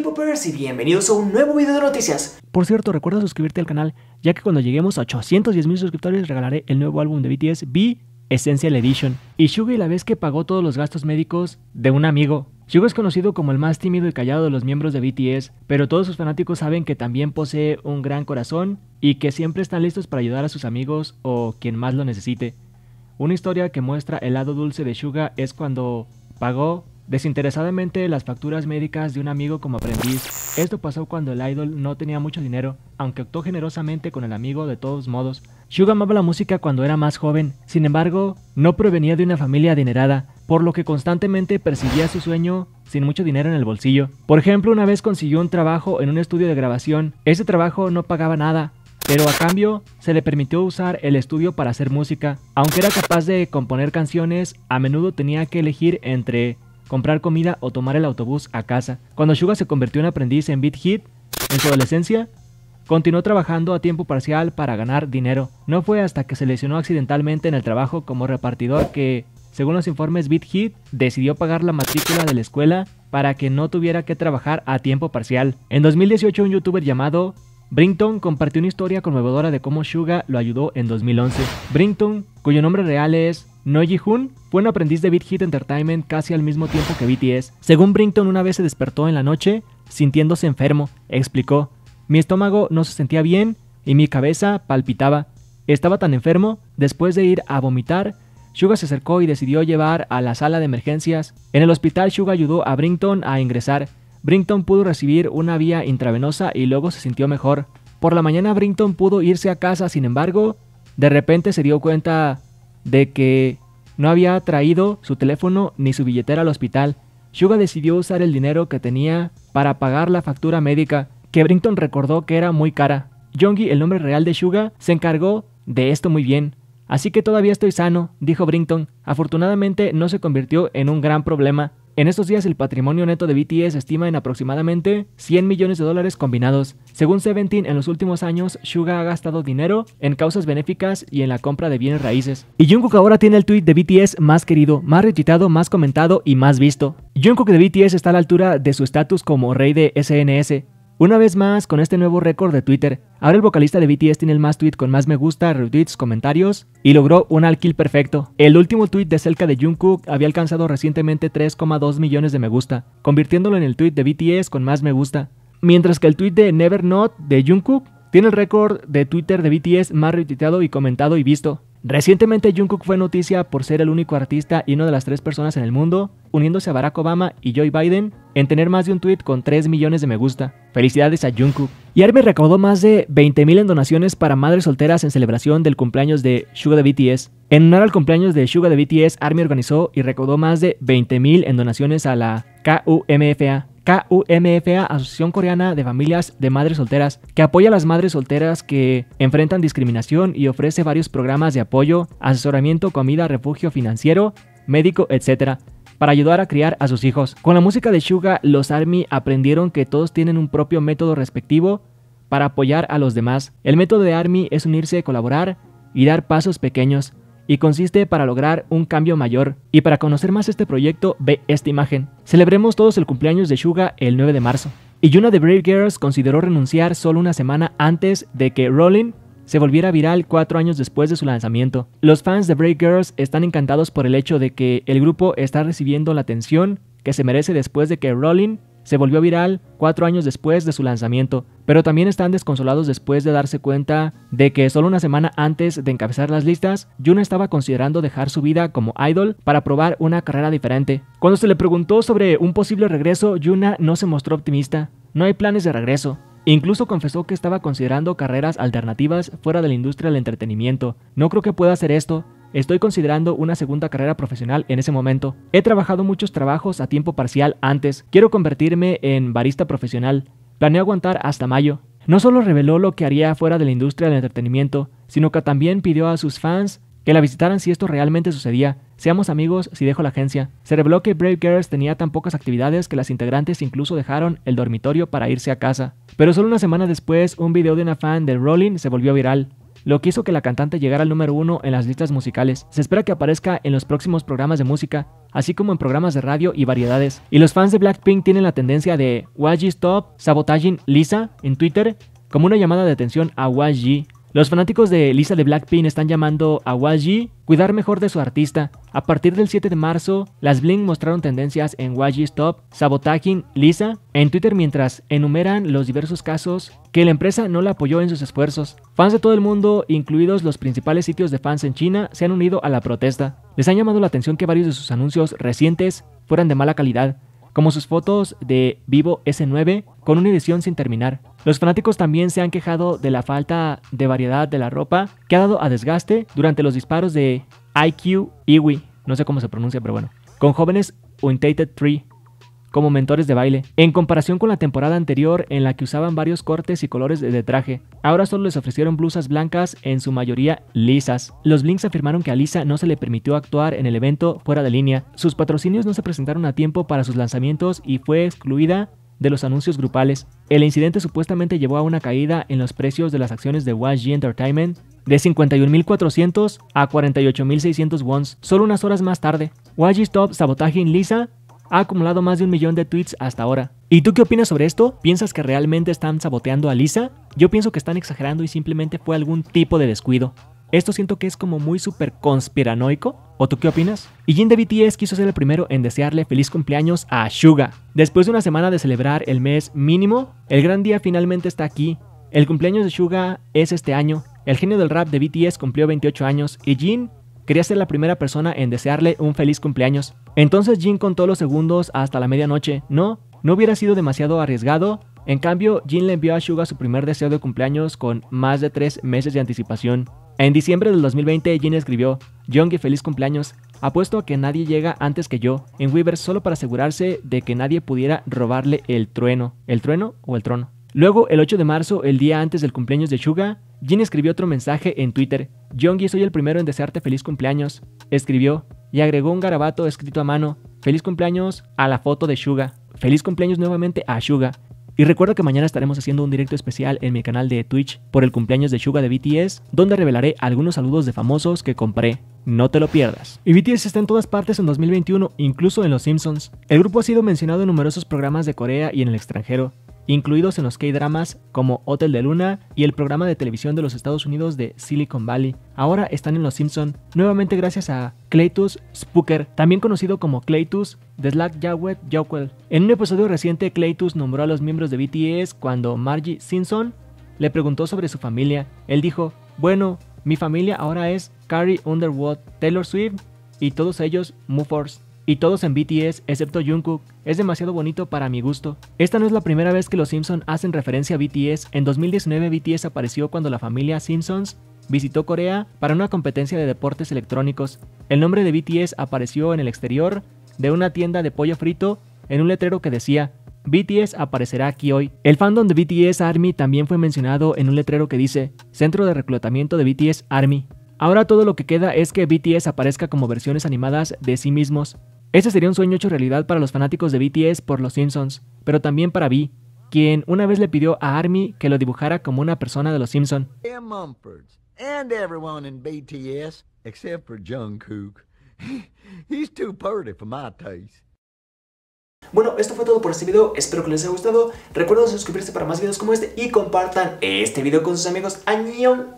Poppers y bienvenidos a un nuevo video de noticias. Por cierto, recuerda suscribirte al canal, ya que cuando lleguemos a 810 mil suscriptores regalaré el nuevo álbum de BTS, B Essential Edition. Y Suga la vez que pagó todos los gastos médicos de un amigo. Suga es conocido como el más tímido y callado de los miembros de BTS, pero todos sus fanáticos saben que también posee un gran corazón y que siempre están listos para ayudar a sus amigos o quien más lo necesite. Una historia que muestra el lado dulce de Suga es cuando pagó desinteresadamente las facturas médicas de un amigo como aprendiz. Esto pasó cuando el idol no tenía mucho dinero, aunque actuó generosamente con el amigo de todos modos. Suga amaba la música cuando era más joven, sin embargo, no provenía de una familia adinerada, por lo que constantemente perseguía su sueño sin mucho dinero en el bolsillo. Por ejemplo, una vez consiguió un trabajo en un estudio de grabación. Ese trabajo no pagaba nada, pero a cambio se le permitió usar el estudio para hacer música. Aunque era capaz de componer canciones, a menudo tenía que elegir entre comprar comida o tomar el autobús a casa. Cuando Suga se convirtió en aprendiz en BitHit Hit, en su adolescencia, continuó trabajando a tiempo parcial para ganar dinero. No fue hasta que se lesionó accidentalmente en el trabajo como repartidor que, según los informes Beat Hit, decidió pagar la matrícula de la escuela para que no tuviera que trabajar a tiempo parcial. En 2018, un youtuber llamado Brington compartió una historia conmovedora de cómo Suga lo ayudó en 2011. Brington, cuyo nombre real es no ji fue un aprendiz de Beat Hit Entertainment casi al mismo tiempo que BTS. Según Brington, una vez se despertó en la noche sintiéndose enfermo. Explicó: Mi estómago no se sentía bien y mi cabeza palpitaba. Estaba tan enfermo, después de ir a vomitar, Suga se acercó y decidió llevar a la sala de emergencias. En el hospital, Suga ayudó a Brington a ingresar. Brington pudo recibir una vía intravenosa y luego se sintió mejor. Por la mañana, Brington pudo irse a casa, sin embargo, de repente se dio cuenta de que no había traído su teléfono ni su billetera al hospital. Suga decidió usar el dinero que tenía para pagar la factura médica, que Brinton recordó que era muy cara. Jongi, el nombre real de Suga, se encargó de esto muy bien. Así que todavía estoy sano, dijo Brinton. Afortunadamente no se convirtió en un gran problema. En estos días el patrimonio neto de BTS e estima en aproximadamente 100 millones de dólares combinados. Según Seventeen, en los últimos años, Suga ha gastado dinero en causas benéficas y en la compra de bienes raíces. Y Jungkook ahora tiene el tweet de BTS e más querido, más retitado, más comentado y más visto. Jungkook de BTS e está a la altura de su estatus como rey de SNS. Una vez más, con este nuevo récord de Twitter, ahora el vocalista de BTS tiene el más tweet con más me gusta, retweets, comentarios y logró un alquil perfecto. El último tweet de cerca de Jungkook había alcanzado recientemente 3,2 millones de me gusta, convirtiéndolo en el tweet de BTS con más me gusta. Mientras que el tweet de Never Not de Jungkook tiene el récord de Twitter de BTS más retuiteado y comentado y visto. Recientemente Jungkook fue noticia por ser el único artista y una de las tres personas en el mundo, uniéndose a Barack Obama y Joe Biden, en tener más de un tweet con 3 millones de me gusta. Felicidades a Jungkook. Y Army recaudó más de 20 mil en donaciones para madres solteras en celebración del cumpleaños de Suga de BTS. En honor al cumpleaños de Suga de BTS, Army organizó y recaudó más de 20 mil en donaciones a la KUMFA. KUMFA, Asociación Coreana de Familias de Madres Solteras, que apoya a las madres solteras que enfrentan discriminación y ofrece varios programas de apoyo, asesoramiento, comida, refugio financiero, médico, etc., para ayudar a criar a sus hijos. Con la música de Suga, los ARMY aprendieron que todos tienen un propio método respectivo para apoyar a los demás. El método de ARMY es unirse, colaborar y dar pasos pequeños y consiste para lograr un cambio mayor. Y para conocer más este proyecto, ve esta imagen. Celebremos todos el cumpleaños de Suga el 9 de marzo. Y Yuna de Brave Girls consideró renunciar solo una semana antes de que Rolling se volviera viral cuatro años después de su lanzamiento. Los fans de Brave Girls están encantados por el hecho de que el grupo está recibiendo la atención que se merece después de que Rolling se volvió viral cuatro años después de su lanzamiento, pero también están desconsolados después de darse cuenta de que solo una semana antes de encabezar las listas, Yuna estaba considerando dejar su vida como idol para probar una carrera diferente. Cuando se le preguntó sobre un posible regreso, Yuna no se mostró optimista. No hay planes de regreso. Incluso confesó que estaba considerando carreras alternativas fuera de la industria del entretenimiento. No creo que pueda hacer esto. Estoy considerando una segunda carrera profesional en ese momento. He trabajado muchos trabajos a tiempo parcial antes. Quiero convertirme en barista profesional. Planeo aguantar hasta mayo. No solo reveló lo que haría fuera de la industria del entretenimiento, sino que también pidió a sus fans que la visitaran si esto realmente sucedía. Seamos amigos si dejo la agencia. Se reveló que Brave Girls tenía tan pocas actividades que las integrantes incluso dejaron el dormitorio para irse a casa. Pero solo una semana después, un video de una fan del Rolling se volvió viral lo que hizo que la cantante llegara al número uno en las listas musicales. Se espera que aparezca en los próximos programas de música, así como en programas de radio y variedades. Y los fans de Blackpink tienen la tendencia de YG Stop Sabotaging Lisa en Twitter como una llamada de atención a YG los fanáticos de Lisa de Blackpink están llamando a YG cuidar mejor de su artista. A partir del 7 de marzo, las bling mostraron tendencias en YG Stop, Sabotaging, Lisa en Twitter mientras enumeran los diversos casos que la empresa no la apoyó en sus esfuerzos. Fans de todo el mundo, incluidos los principales sitios de fans en China, se han unido a la protesta. Les han llamado la atención que varios de sus anuncios recientes fueran de mala calidad como sus fotos de Vivo S9 con una edición sin terminar. Los fanáticos también se han quejado de la falta de variedad de la ropa que ha dado a desgaste durante los disparos de IQ Iwi, no sé cómo se pronuncia, pero bueno, con jóvenes Untated Tree como mentores de baile, en comparación con la temporada anterior en la que usaban varios cortes y colores de traje. Ahora solo les ofrecieron blusas blancas, en su mayoría lisas. Los Blinks afirmaron que a Lisa no se le permitió actuar en el evento fuera de línea, sus patrocinios no se presentaron a tiempo para sus lanzamientos y fue excluida de los anuncios grupales. El incidente supuestamente llevó a una caída en los precios de las acciones de YG Entertainment de 51.400 a 48.600 wons solo unas horas más tarde. YG Stop Sabotaje en Lisa ha acumulado más de un millón de tweets hasta ahora. ¿Y tú qué opinas sobre esto? ¿Piensas que realmente están saboteando a Lisa? Yo pienso que están exagerando y simplemente fue algún tipo de descuido. Esto siento que es como muy súper conspiranoico. ¿O tú qué opinas? Y Jin de BTS quiso ser el primero en desearle feliz cumpleaños a Suga. Después de una semana de celebrar el mes mínimo, el gran día finalmente está aquí. El cumpleaños de Suga es este año. El genio del rap de BTS cumplió 28 años y Jin quería ser la primera persona en desearle un feliz cumpleaños. Entonces Jin contó los segundos hasta la medianoche. No, no hubiera sido demasiado arriesgado. En cambio, Jin le envió a Suga su primer deseo de cumpleaños con más de tres meses de anticipación. En diciembre del 2020, Jin escribió, y feliz cumpleaños. Apuesto a que nadie llega antes que yo en Weaver solo para asegurarse de que nadie pudiera robarle el trueno. ¿El trueno o el trono? Luego, el 8 de marzo, el día antes del cumpleaños de Suga, Jin escribió otro mensaje en Twitter. Yongi, soy el primero en desearte feliz cumpleaños. Escribió y agregó un garabato escrito a mano. Feliz cumpleaños a la foto de Suga. Feliz cumpleaños nuevamente a Suga. Y recuerdo que mañana estaremos haciendo un directo especial en mi canal de Twitch por el cumpleaños de Suga de BTS, donde revelaré algunos saludos de famosos que compré. No te lo pierdas. Y BTS está en todas partes en 2021, incluso en Los Simpsons. El grupo ha sido mencionado en numerosos programas de Corea y en el extranjero, incluidos en los K-dramas como Hotel de Luna y el programa de televisión de los Estados Unidos de Silicon Valley. Ahora están en Los Simpson, nuevamente gracias a Claytus Spooker, también conocido como Claytus de Slack Jawed En un episodio reciente, Claytus nombró a los miembros de BTS cuando Margie Simpson le preguntó sobre su familia. Él dijo, bueno, mi familia ahora es Carrie Underwood, Taylor Swift y todos ellos Mufors y todos en BTS excepto Jungkook, es demasiado bonito para mi gusto. Esta no es la primera vez que los Simpson hacen referencia a BTS, en 2019 BTS apareció cuando la familia Simpsons visitó Corea para una competencia de deportes electrónicos. El nombre de BTS apareció en el exterior de una tienda de pollo frito en un letrero que decía BTS aparecerá aquí hoy. El fandom de BTS Army también fue mencionado en un letrero que dice Centro de Reclutamiento de BTS Army. Ahora todo lo que queda es que BTS aparezca como versiones animadas de sí mismos. Ese sería un sueño hecho realidad para los fanáticos de BTS por los Simpsons, pero también para Vi, quien una vez le pidió a Army que lo dibujara como una persona de los Simpsons. Em bueno, esto fue todo por este video, espero que les haya gustado. Recuerden suscribirse para más videos como este y compartan este video con sus amigos. ¡Añón!